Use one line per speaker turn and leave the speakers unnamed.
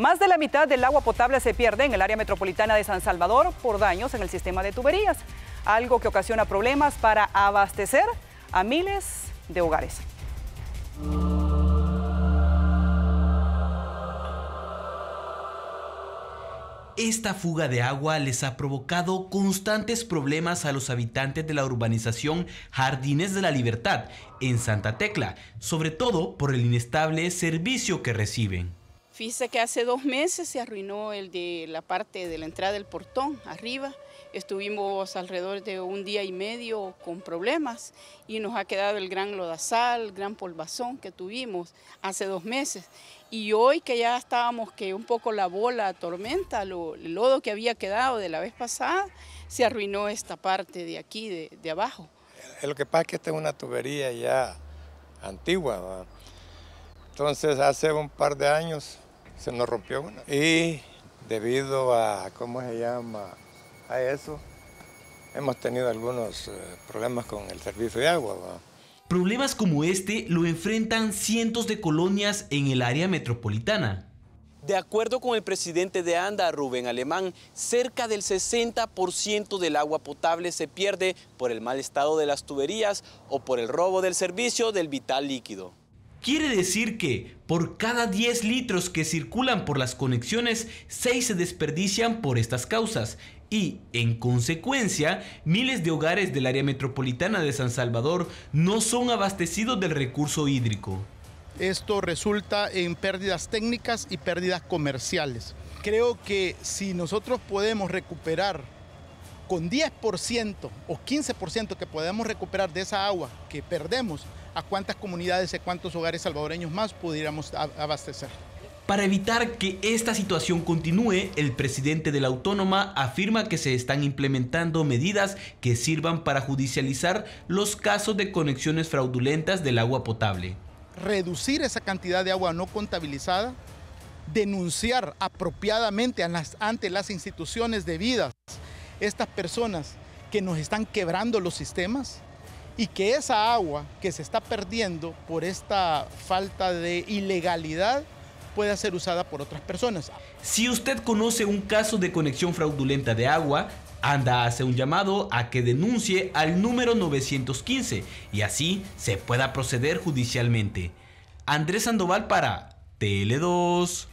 Más de la mitad del agua potable se pierde en el área metropolitana de San Salvador por daños en el sistema de tuberías, algo que ocasiona problemas para abastecer a miles de hogares.
Esta fuga de agua les ha provocado constantes problemas a los habitantes de la urbanización Jardines de la Libertad en Santa Tecla, sobre todo por el inestable servicio que reciben.
Fíjese que hace dos meses se arruinó el de la parte de la entrada del portón, arriba. Estuvimos alrededor de un día y medio con problemas y nos ha quedado el gran lodazal, gran polvazón que tuvimos hace dos meses. Y hoy que ya estábamos que un poco la bola tormenta, el lodo que había quedado de la vez pasada, se arruinó esta parte de aquí, de, de abajo.
Lo que pasa es que esta es una tubería ya antigua, entonces hace un par de años se nos rompió uno Y debido a, ¿cómo se llama? A eso, hemos tenido algunos eh, problemas con el servicio de agua.
Problemas como este lo enfrentan cientos de colonias en el área metropolitana. De acuerdo con el presidente de ANDA, Rubén Alemán, cerca del 60% del agua potable se pierde por el mal estado de las tuberías o por el robo del servicio del vital líquido. Quiere decir que por cada 10 litros que circulan por las conexiones, 6 se desperdician por estas causas y, en consecuencia, miles de hogares del área metropolitana de San Salvador no son abastecidos del recurso hídrico.
Esto resulta en pérdidas técnicas y pérdidas comerciales. Creo que si nosotros podemos recuperar con 10% o 15% que podemos recuperar de esa agua que perdemos, a cuántas comunidades y cuántos hogares salvadoreños más pudiéramos abastecer.
Para evitar que esta situación continúe, el presidente de la autónoma afirma que se están implementando medidas que sirvan para judicializar los casos de conexiones fraudulentas del agua potable.
Reducir esa cantidad de agua no contabilizada, denunciar apropiadamente ante las instituciones debidas estas personas que nos están quebrando los sistemas y que esa agua que se está perdiendo por esta falta de ilegalidad pueda ser usada por otras personas.
Si usted conoce un caso de conexión fraudulenta de agua, Anda hacer un llamado a que denuncie al número 915 y así se pueda proceder judicialmente. Andrés Sandoval para TL2.